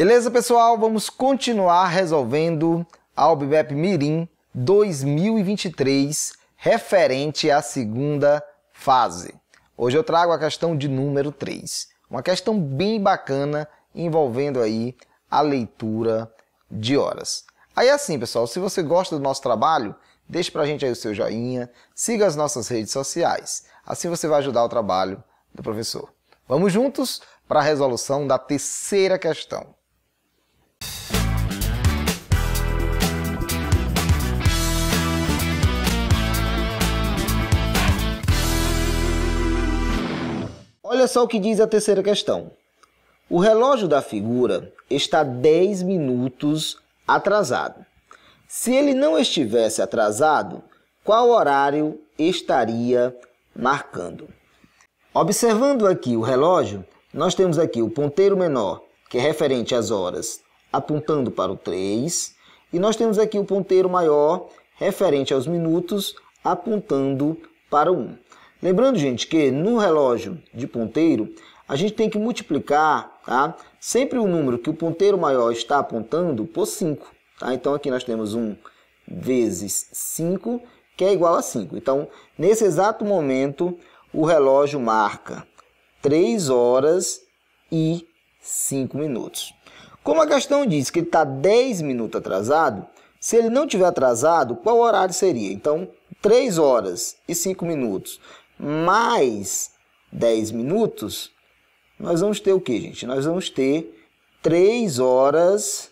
Beleza, pessoal? Vamos continuar resolvendo a OBBEP Mirim 2023 referente à segunda fase. Hoje eu trago a questão de número 3. Uma questão bem bacana envolvendo aí a leitura de horas. Aí é assim, pessoal, se você gosta do nosso trabalho, deixe pra gente aí o seu joinha, siga as nossas redes sociais. Assim você vai ajudar o trabalho do professor. Vamos juntos para a resolução da terceira questão. Olha só o que diz a terceira questão. O relógio da figura está 10 minutos atrasado. Se ele não estivesse atrasado, qual horário estaria marcando? Observando aqui o relógio, nós temos aqui o ponteiro menor, que é referente às horas, apontando para o 3, e nós temos aqui o ponteiro maior, referente aos minutos, apontando para o 1. Lembrando, gente, que no relógio de ponteiro, a gente tem que multiplicar tá? sempre o número que o ponteiro maior está apontando por 5. Tá? Então, aqui nós temos 1 vezes 5, que é igual a 5. Então, nesse exato momento, o relógio marca 3 horas e 5 minutos. Como a questão diz que ele está 10 minutos atrasado, se ele não tiver atrasado, qual horário seria? Então, 3 horas e 5 minutos mais 10 minutos, nós vamos ter o que, gente? Nós vamos ter 3 horas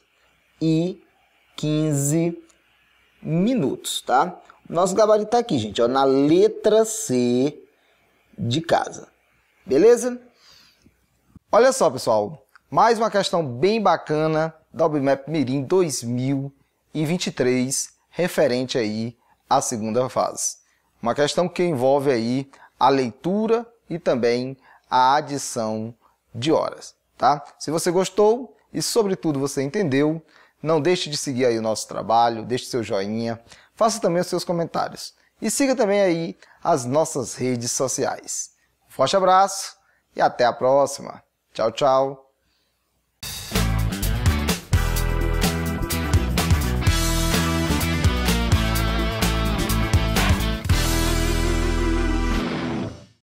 e 15 minutos, tá? Nosso gabarito está aqui, gente, ó, na letra C de casa. Beleza? Olha só, pessoal. Mais uma questão bem bacana da UBMAP Mirim 2023, referente aí à segunda fase. Uma questão que envolve aí a leitura e também a adição de horas, tá? Se você gostou e sobretudo você entendeu, não deixe de seguir aí o nosso trabalho, deixe seu joinha, faça também os seus comentários e siga também aí as nossas redes sociais. Um forte abraço e até a próxima. Tchau, tchau.